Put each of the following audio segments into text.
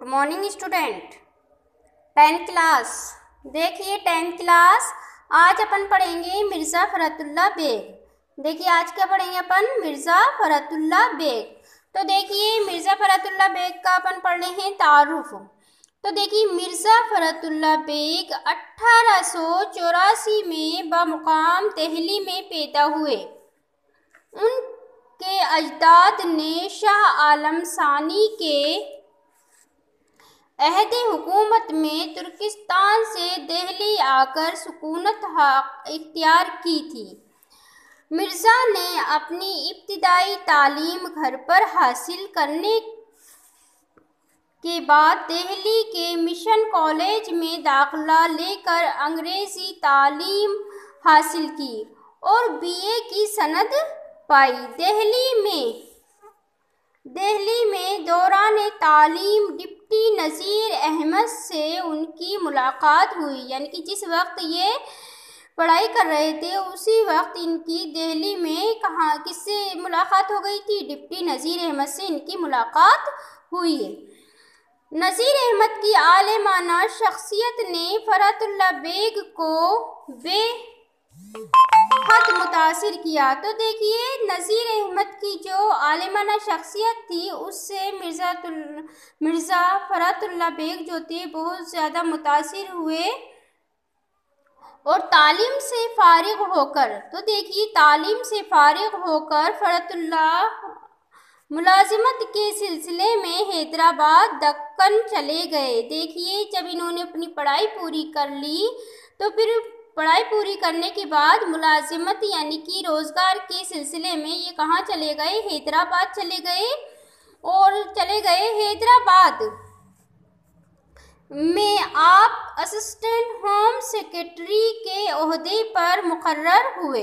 good morning student tenth class देखिए tenth class आज अपन पढ़ेंगे मिर्ज़ा फरतुल्ला बेग देखिए आज क्या पढ़ेंगे अपन मिर्ज़ा फरतुल्ला बेग तो देखिए मिर्ज़ा फरतुल्ला बेग का अपन पढ़ रहे हैं तारुफ तो देखिए मिर्ज़ा फरतुल्ला बेग अट्ठारह में बमकाम दहली में पैदा हुए उनके अजदाद ने शाह आलम सानी के अहद हुकूमत में तुर्किस्तान से दिल्ली आकर सुकूनत हक इख्तियार की थी मिर्ज़ा ने अपनी इब्तदाई तालीम घर पर हासिल करने के बाद दिल्ली के मिशन कॉलेज में दाखला लेकर अंग्रेज़ी तालीम हासिल की और बीए की सनद पाई दिल्ली में दिल्ली में दौरान तालीम डिप्टी नज़ीर अहमद से उनकी मुलाकात हुई यानी कि जिस वक्त ये पढ़ाई कर रहे थे उसी वक्त इनकी दिल्ली में कहाँ किससे मुलाकात हो गई थी डिप्टी नज़ीर अहमद से इनकी मुलाकात हुई है नज़ीर अहमद की आलमाना शख्सियत ने फ़रतुल्ला बेग को बे बहुत मुतासर किया तो देखिए नज़ीर अहमद की जो आलमाना शख्सियत थी उससे मिर्ज़ा मिर्ज़ा फ़रातुल्ला बेग जो थे बहुत ज़्यादा मुतासर हुए और तालीम से फारग होकर तो देखिए तालीम से फारग होकर फ़रतुल्ला मुलाजिमत के सिलसिले में हैदराबाद दक्कन चले गए देखिए जब इन्होंने अपनी पढ़ाई पूरी कर ली तो फिर पढ़ाई पूरी करने के बाद मुलाजिमत यानी कि रोज़गार के सिलसिले में ये कहाँ चले गए हैदराबाद चले गए और चले गए हैदराबाद में आप असिस्टेंट होम सेक्रेटरी के अहदे पर मुकर्र हुए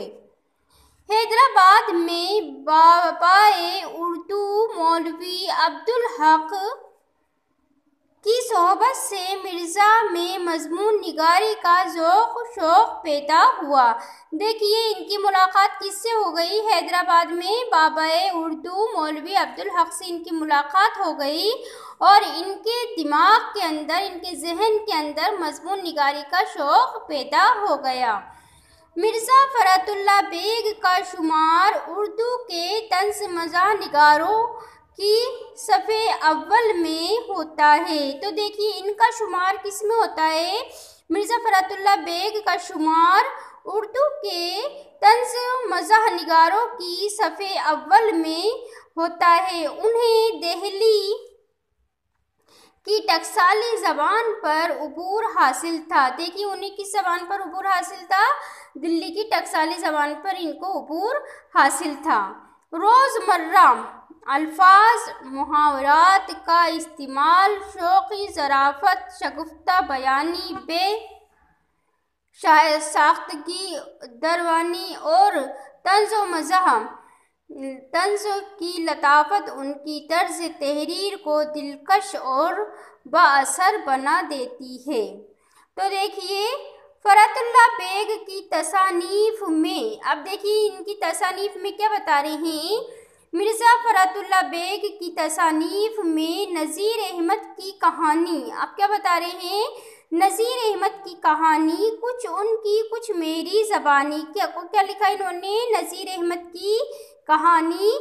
हैदराबाद में बापाए उर्दू मौलवी अब्दुल हक की सोहबत से मिर्ज़ा में मजमून निगारी का ओक़ शौक़ पैदा हुआ देखिए इनकी मुलाकात किससे हो गई हैदराबाद में बाबा उर्दू मौलवी अब्दुल हक से इनकी मुलाकात हो गई और इनके दिमाग के अंदर इनके जहन के अंदर मजमून निगारी का शौक़ पैदा हो गया मिर्ज़ा फ़रतुल्ला बेग का शुमार उर्दू के तंज मजा निगारों कि सफ़े अव्वल में होता है तो देखिए इनका शुमार किस में होता है मिर्ज़ा फ़रातुल्ला बेग का शुमार उर्दू के तंज मज़ाह नगारों की सफ़े अव्वल में होता है उन्हें दहली की टकसाली ज़बान पर अबूर हासिल था देखिए उन्हें किस ज़बान पर अबूर हासिल था दिल्ली की टकसाली ज़बान पर इनको अबूर हासिल था रोज़मर्रा अल्फाज मुहावरात का इस्तेमाल शौक़ी ज़राफ़त शगुफ्ता बयानी बे साख्तगी दरवानी और तंज मज़ह तंज की लताफत उनकी तर्ज तहरीर को दिलकश और बासर बना देती है तो देखिए फ़रतुल्ला बेग की तसानीफ़ में अब देखिए इनकी तसानीफ़ में क्या बता रहे हैं मिर्ज़ा फ़रातुल्ला बेग की तसानीफ में नज़ीर अहमद की कहानी आप क्या बता रहे हैं नज़ीर अहमद की कहानी कुछ उनकी कुछ मेरी ज़बानी क्या को क्या लिखा इन्होंने नज़ीर अहमद की कहानी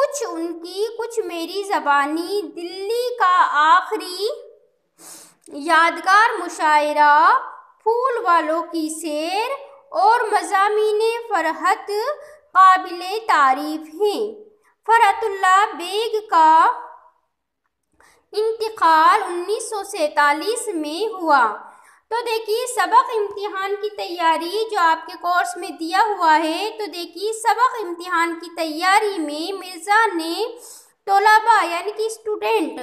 कुछ उनकी कुछ मेरी ज़बानी दिल्ली का आखिरी यादगार मुशायरा फूल वालों की सैर और मजामी फ़रहत काबिल तारीफ़ हैं फ़रतुल्ला बेग का इंतकाल सैतालीस में हुआ तो देखिए सबक इम्तिहान की तैयारी जो आपके कोर्स में दिया हुआ है तो देखिए सबक इम्तिहान की तैयारी में मिर्ज़ा ने तोलाबा यानी कि स्टूडेंट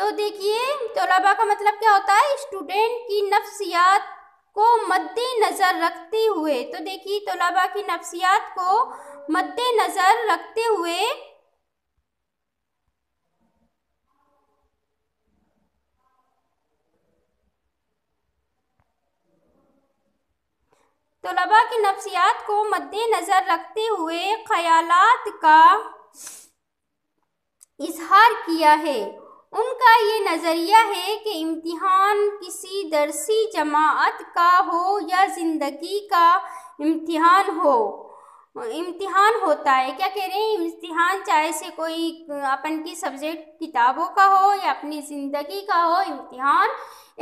तो देखिए तोलाबा का मतलब क्या होता है स्टूडेंट की नफ्सियात को मद्देनज़र रखते हुए तो देखिए तलबा की नफ्सियात को मद्देनज़र रखते हुए तलबा की नफ्सियात को मद्देनज़र रखते हुए ख्यालात का इजहार किया है का ये नज़रिया है कि इम्तिहान किसी दरसी जमात का हो या ज़िंदगी का इम्तिहान हो इम्तिहान होता है क्या कह रहे हैं इम्तिहान चाहे से कोई अपन की सब्जेक्ट किताबों का हो या अपनी ज़िंदगी का हो इम्तिहान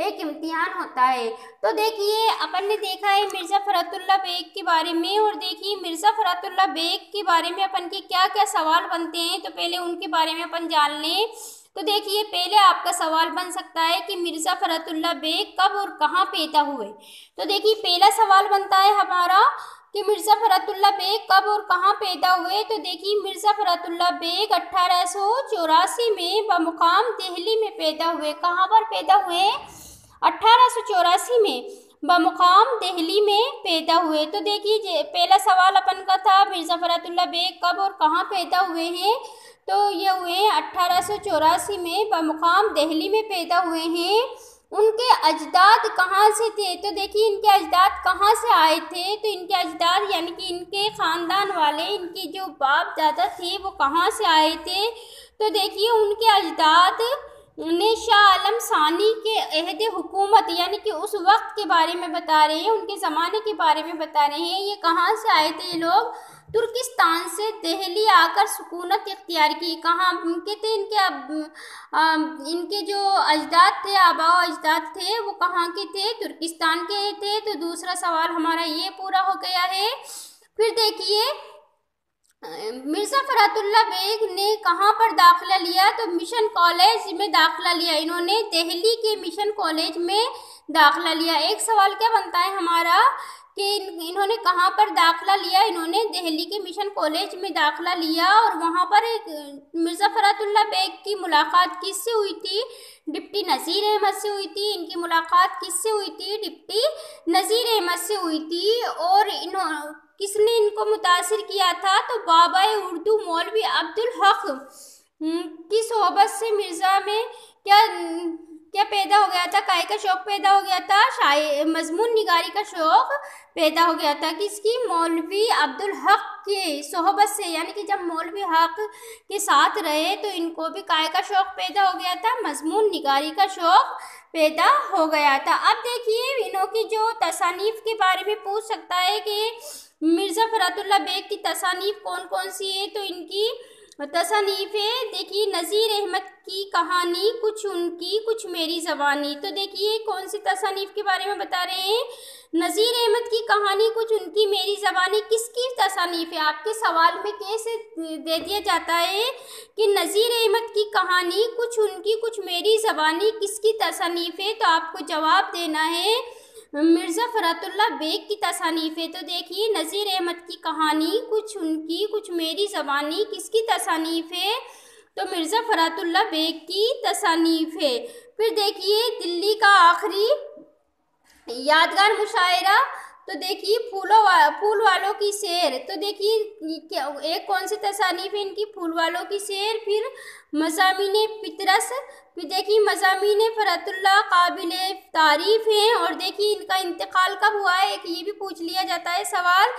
एक इम्तिहान होता है तो देखिए अपन ने देखा है मिर्ज़ा फ़रतुल्ला बेग के बारे में और देखिए मिर्ज़ा फ़रतुल्ला बेग के बारे में अपन के क्या क्या सवाल बनते हैं तो पहले उनके बारे में अपन जान लें तो देखिए पहले आपका सवाल बन सकता है कि मिर्ज़ा फरतुल्ला बेग कब और कहाँ पैदा हुए तो देखिए पहला सवाल बनता है हमारा कि मिर्ज़ा फरतुल्ला बेग कब और कहाँ पैदा हुए तो देखिए मिर्ज़ा फरतुल्ला बेग अट्ठारह सौ चौरासी में बमुकाम दिल्ली में पैदा हुए कहाँ पर पैदा हुए अट्ठारह में बमुकाम दिल्ली में पैदा हुए तो देखिए पहला सवाल अपन का था मिर्ज़ा फरतुल्ला बेग कब और कहाँ पैदा हुए हैं तो ये हुए अट्ठारह में मुकाम दहली में पैदा हुए हैं उनके अजदाद कहाँ से थे तो देखिए इनके अजदाद कहाँ से आए थे तो इनके अजदाद यानी कि इनके ख़ानदान वाले इनके जो बाप दादा थे वो कहाँ से आए थे तो देखिए उनके अजदाद उन्हें शाह आलम सानी के अहद हुकूमत यानी कि उस वक्त के बारे में बता रहे हैं उनके ज़माने के बारे में बता रहे हैं ये कहाँ से आए थे ये लोग तुर्किस्तान से दहली आकर सुकूनत इख्तियार की कहाँ उनके थे इनके अब आ, इनके जो अजदाद थे आबाओ अजदाद थे वो कहाँ के थे तुर्किस्तान के थे तो दूसरा सवाल हमारा ये पूरा हो गया है फिर देखिए मिर्ज़ा फ़रातुल्ला बेग ने कहाँ पर दाखिला लिया तो मिशन कॉलेज में दाखिला लिया इन्होंने दिल्ली के मिशन कॉलेज में दाखिला लिया एक सवाल क्या बनता है हमारा कि इन्होंने कहाँ पर दाखला लिया इन्होंने दिल्ली के मिशन कॉलेज में दाखला लिया और वहाँ पर एक मिर्ज़ा फरातुल्ला बेग की मुलाकात किससे हुई थी डिप्टी नज़ीर अहमद से हुई थी इनकी मुलाकात किससे हुई थी डिप्टी नज़ीर अहमद से हुई थी और इन्हों किसने इनको मुतासर किया था तो बाबा उर्दू मौलवी अब्दुल हक हम्म, की सोहबत से मिर्ज़ा में क्या क्या पैदा हो गया था काय का शौक पैदा हो गया था शाय मजमून निगारी का शौक पैदा हो गया था किसकी मौलवी अब्दुल हक के सोहबत से यानी कि जब मौलवी हक के साथ रहे तो इनको भी काय का शौक पैदा हो गया था मजमून निगारी का शौक पैदा हो गया था अब देखिए इन्हों की जो तसानीफ के बारे में पूछ सकता है कि मिर्ज़ा फरातुल्ला बेग की तसानीफ कौन कौन सी है तो इनकी तसनीफ़ है देखिए नज़ीर अहमद की कहानी कुछ उनकी कुछ मेरी ज़बानी तो देखिए कौन सी तसनीफ़ के बारे में बता रहे हैं नज़ीर अहमद की कहानी कुछ उनकी मेरी ज़बानी किसकी तसनीफ़ है आपके सवाल में कैसे दे दिया जाता है कि नज़ीर अहमद की कहानी कुछ उनकी कुछ मेरी ज़बानी किसकी तसनीफ़ है तो आपको जवाब देना है मिर्ज़ा फ़रातुल्ला बेग की तसानीफ़ें तो देखिए नज़ीर अहमद की कहानी कुछ उनकी कुछ मेरी ज़बानी किसकी तसानीफ है तो मिर्ज़ा फ़रातुल्ला बेग की तसानीफ है फिर देखिए दिल्ली का आखिरी यादगार मुशायरा तो देखिए फूलों वा, फूल वालों की शेर तो देखिए एक कौन सी तसानीफ है इनकी फूल वालों की शेर फिर मजामी फितरस फिर देखिए मजामी फरतुल्ला काबिल तारीफ़ हैं और देखिए इनका इंतकाल कब हुआ है एक ये भी पूछ लिया जाता है सवाल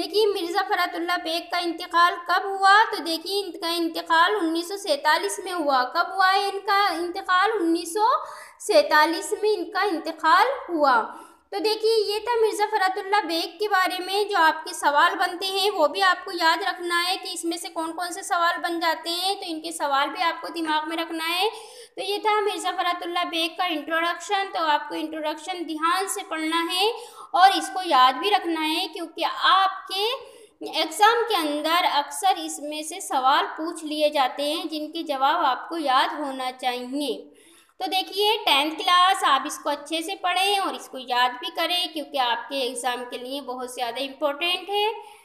देखिए मिर्ज़ा फरतुल्ला बेग का इंतकाल कब हुआ तो देखिए इनका इंतकाल उन्नीस में हुआ कब हुआ है इनका इंतकाल उन्नीस में इनका इंतकाल हुआ तो देखिए ये था मिर्ज़ा फ़रातुल्ला बेग के बारे में जो आपके सवाल बनते हैं वो भी आपको याद रखना है कि इसमें से कौन कौन से सवाल बन जाते हैं तो इनके सवाल भी आपको दिमाग में रखना है तो ये था मिर्ज़ा फ़रातुल्ला बेग का इंट्रोडक्शन तो आपको इंट्रोडक्शन ध्यान से पढ़ना है और इसको याद भी रखना है क्योंकि आपके एग्ज़ाम के अंदर अक्सर इसमें से सवाल पूछ लिए जाते हैं जिनके जवाब आपको याद होना चाहिए तो देखिए टेंथ क्लास आप इसको अच्छे से पढ़ें और इसको याद भी करें क्योंकि आपके एग्ज़ाम के लिए बहुत ज़्यादा इम्पोर्टेंट है